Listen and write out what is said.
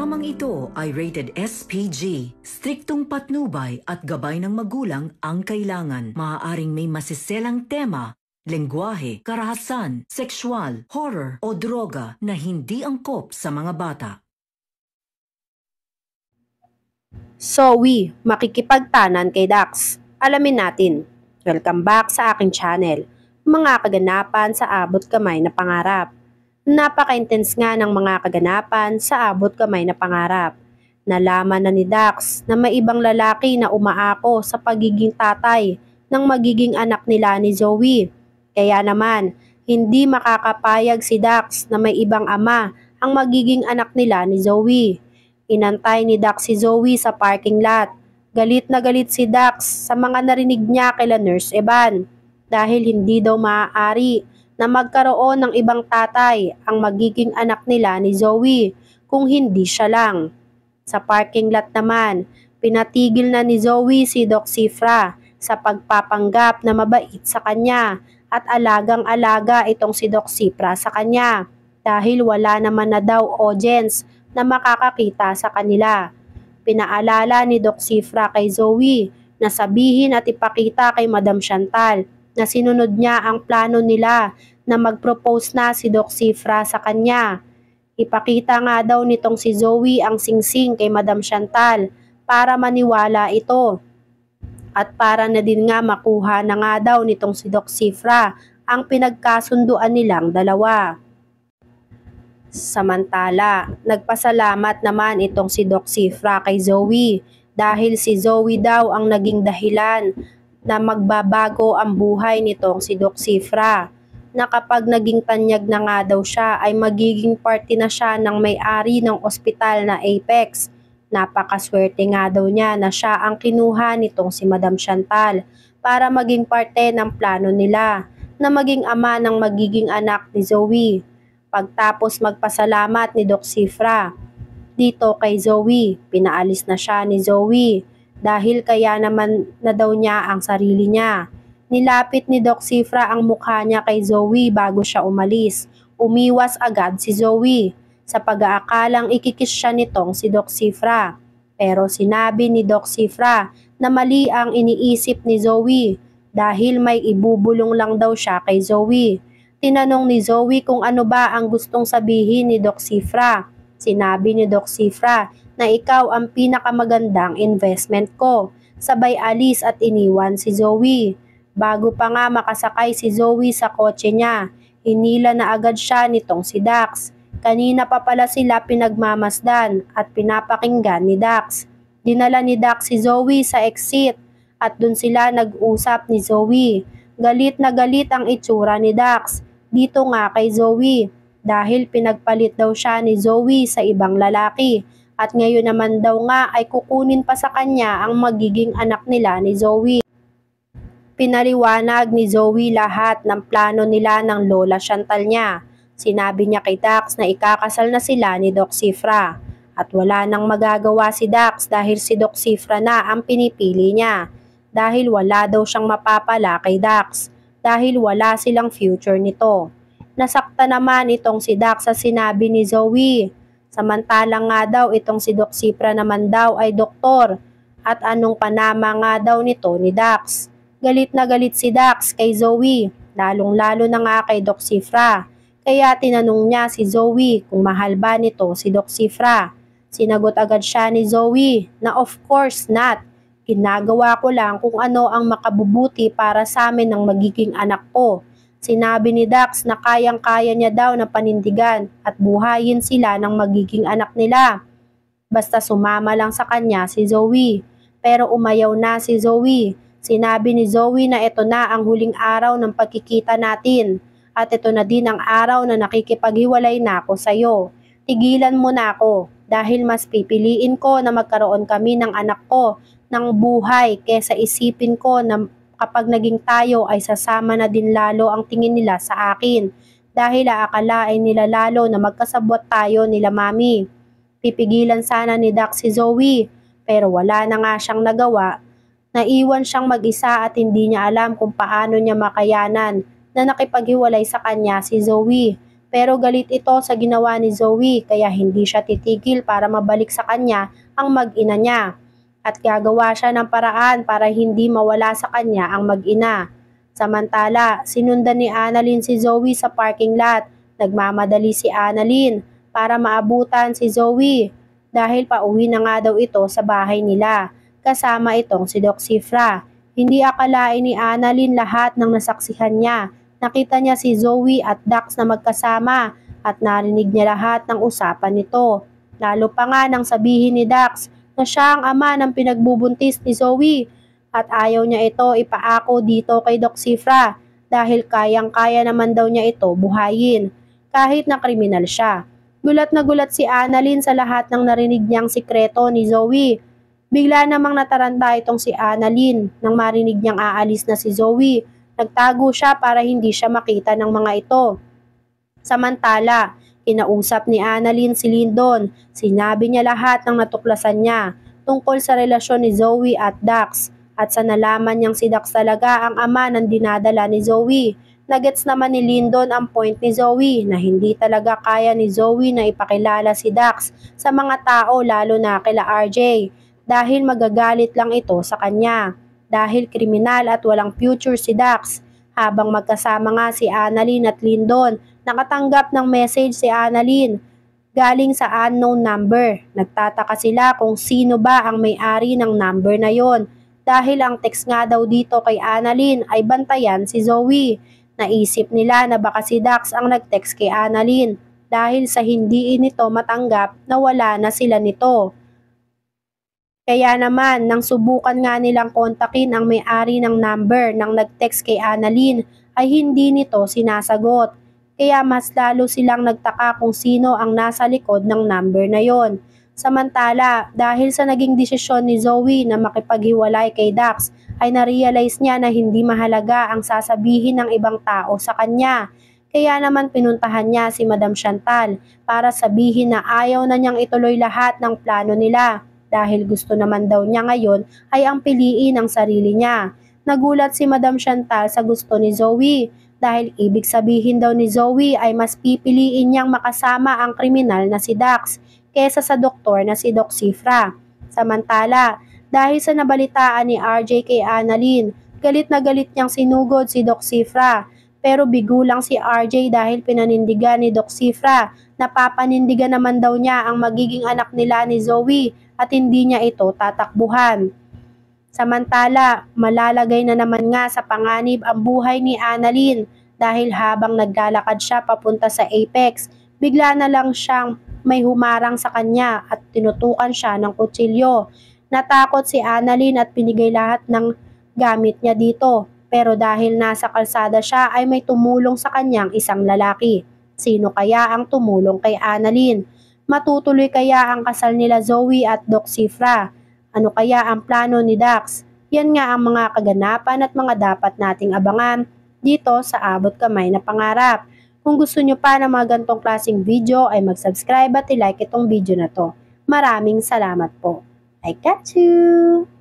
Programang ito ay rated SPG. Striktong patnubay at gabay ng magulang ang kailangan. Maaaring may masiselang tema lengguwahe, karahasan, sexual, horror o droga na hindi angkop sa mga bata. So we, makikipagtanan kay Dax. Alamin natin. Welcome back sa aking channel. Mga kaganapan sa abot kamay na pangarap. Napaka-intense nga ng mga kaganapan sa abot kamay na pangarap. Nalaman na ni Dax na may ibang lalaki na umaako sa pagiging tatay ng magiging anak nila ni Zoe. Kaya naman, hindi makakapayag si Dax na may ibang ama ang magiging anak nila ni Zoe. Inantay ni Dax si Zoe sa parking lot. Galit na galit si Dax sa mga narinig niya kay Nurse Evan dahil hindi daw maaari na magkaroon ng ibang tatay ang magiging anak nila ni Zoe kung hindi siya lang. Sa parking lot naman, pinatigil na ni Zoe si Doc Sifra sa pagpapanggap na mabait sa kanya at alagang-alaga itong si Doc Sifra sa kanya dahil wala naman na daw audience na makakakita sa kanila. Pinaalala ni Doc Sifra kay Zoe na sabihin at ipakita kay Madam Chantal na sinunod niya ang plano nila na mag-propose na si Doc Cifra sa kanya. Ipakita nga daw nitong si Zoe ang singsing kay Madam Chantal para maniwala ito. At para na din nga makuha na nga daw nitong si Doc Cifra ang pinagkasunduan nilang dalawa. Samantala, nagpasalamat naman itong si Doc Cifra kay Zoe dahil si Zoe daw ang naging dahilan na magbabago ang buhay nitong si Doc Sifra na kapag naging tanyag na nga daw siya ay magiging parte na siya ng may-ari ng ospital na Apex. Napakaswerte nga daw niya na siya ang kinuha nitong si Madam Chantal para maging parte ng plano nila na maging ama ng magiging anak ni Zoe. Pagtapos magpasalamat ni Doc Sifra, dito kay Zoe, pinaalis na siya ni Zoe dahil kaya naman na daw niya ang sarili niya. Nilapit ni Doc Sifra ang mukha niya kay Zoe bago siya umalis. Umiwas agad si Zoe sa pag-aakalang ikikis siya nitong si Doc Sifra. Pero sinabi ni Doc Sifra na mali ang iniisip ni Zoe dahil may ibubulong lang daw siya kay Zoe. Tinanong ni Zoe kung ano ba ang gustong sabihin ni Doc Sifra. Sinabi ni Doc Sifra na ikaw ang pinakamagandang investment ko. Sabay alis at iniwan si Zoe. Bago pa nga makasakay si Zoe sa kotse niya, hinila na agad siya nitong si Dax. Kanina pa pala sila pinagmamasdan at pinapakinggan ni Dax. Dinala ni Dax si Zoe sa exit at dun sila nag-usap ni Zoe. Galit na galit ang itsura ni Dax dito nga kay Zoe dahil pinagpalit daw siya ni Zoe sa ibang lalaki at ngayon naman daw nga ay kukunin pa sa kanya ang magiging anak nila ni Zoe. Pinaliwanag ni Zoe lahat ng plano nila ng Lola Chantal niya. Sinabi niya kay Dax na ikakasal na sila ni Doc Sifra at wala nang magagawa si Dax dahil si Doc Sifra na ang pinipili niya dahil wala daw siyang mapapala kay Dax dahil wala silang future nito. Nasakta naman itong si Dax sa sinabi ni Zoe Samantalang nga daw itong si Doc Cipra naman daw ay doktor at anong panama nga daw nito ni Dax. Galit na galit si Dax kay Zoe, lalong-lalo na nga kay Doc Sifra. Kaya tinanong niya si Zoe kung mahal ba nito si Doc Sifra. Sinagot agad siya ni Zoe na of course not. Ginagawa ko lang kung ano ang makabubuti para sa amin ng magiging anak ko. Sinabi ni Dax na kayang-kaya niya daw na panindigan at buhayin sila ng magiging anak nila. Basta sumama lang sa kanya si Zoe. Pero umayaw na si Zoe. Sinabi ni Zoe na ito na ang huling araw ng pagkikita natin. At ito na din ang araw na nakikipaghiwalay na ako sa'yo. Tigilan mo na ako dahil mas pipiliin ko na magkaroon kami ng anak ko ng buhay kesa isipin ko na kapag naging tayo ay sasama na din lalo ang tingin nila sa akin dahil aakalain nila lalo na magkasabwat tayo nila mami. Pipigilan sana ni Doc si Zoe pero wala na nga siyang nagawa. Naiwan siyang mag-isa at hindi niya alam kung paano niya makayanan na nakipaghiwalay sa kanya si Zoe. Pero galit ito sa ginawa ni Zoe kaya hindi siya titigil para mabalik sa kanya ang mag-ina niya at gagawa siya ng paraan para hindi mawala sa kanya ang mag-ina. Samantala, sinundan ni Annalyn si Zoe sa parking lot. Nagmamadali si Annalyn para maabutan si Zoe dahil pauwi na nga daw ito sa bahay nila kasama itong si Doc Sifra. Hindi akalain ni Annalyn lahat ng nasaksihan niya. Nakita niya si Zoe at Dax na magkasama at narinig niya lahat ng usapan nito. Lalo pa nga nang sabihin ni Dax na siya ang ama ng pinagbubuntis ni Zoe at ayaw niya ito ipaako dito kay Doc Sifra dahil kayang-kaya naman daw niya ito buhayin kahit na kriminal siya. Gulat na gulat si Annalyn sa lahat ng narinig niyang sikreto ni Zoe. Bigla namang nataranta itong si Annalyn nang marinig niyang aalis na si Zoe. Nagtago siya para hindi siya makita ng mga ito. Samantala, Inausap ni Annalyn si Lyndon. Sinabi niya lahat ng natuklasan niya tungkol sa relasyon ni Zoe at Dax at sa nalaman niyang si Dax talaga ang ama ng dinadala ni Zoe. Nagets naman ni Lyndon ang point ni Zoe na hindi talaga kaya ni Zoe na ipakilala si Dax sa mga tao lalo na kila RJ dahil magagalit lang ito sa kanya. Dahil kriminal at walang future si Dax, habang magkasama nga si Annalyn at Lindon, nakatanggap ng message si Annalyn galing sa unknown number. Nagtataka sila kung sino ba ang may-ari ng number na yon dahil ang text nga daw dito kay Annalyn ay bantayan si Zoe. Naisip nila na baka si Dax ang nag-text kay Annalyn dahil sa hindi nito matanggap na wala na sila nito. Kaya naman, nang subukan nga nilang kontakin ang may-ari ng number ng nag-text kay Annalyn, ay hindi nito sinasagot. Kaya mas lalo silang nagtaka kung sino ang nasa likod ng number na yon. Samantala, dahil sa naging desisyon ni Zoe na makipaghiwalay kay Dax, ay narealize niya na hindi mahalaga ang sasabihin ng ibang tao sa kanya. Kaya naman pinuntahan niya si Madam Chantal para sabihin na ayaw na niyang ituloy lahat ng plano nila dahil gusto naman daw niya ngayon ay ang piliin ang sarili niya. Nagulat si Madam Chantal sa gusto ni Zoe dahil ibig sabihin daw ni Zoe ay mas pipiliin niyang makasama ang kriminal na si Dax kesa sa doktor na si Doc Sifra. Samantala, dahil sa nabalitaan ni RJ kay Annalyn, galit na galit niyang sinugod si Doc Sifra pero bigo lang si RJ dahil pinanindigan ni Doc Cifra. Napapanindigan naman daw niya ang magiging anak nila ni Zoe at hindi niya ito tatakbuhan. Samantala, malalagay na naman nga sa panganib ang buhay ni Annalyn dahil habang naglalakad siya papunta sa Apex, bigla na lang siyang may humarang sa kanya at tinutukan siya ng kutsilyo. Natakot si Annalyn at pinigay lahat ng gamit niya dito. Pero dahil nasa kalsada siya ay may tumulong sa kanyang isang lalaki. Sino kaya ang tumulong kay Annalyn? Matutuloy kaya ang kasal nila Zoe at Doc Sifra? Ano kaya ang plano ni Dax? Yan nga ang mga kaganapan at mga dapat nating abangan dito sa Abot Kamay na Pangarap. Kung gusto nyo pa ng mga gantong klaseng video ay mag-subscribe at ilike itong video na to. Maraming salamat po. I got you!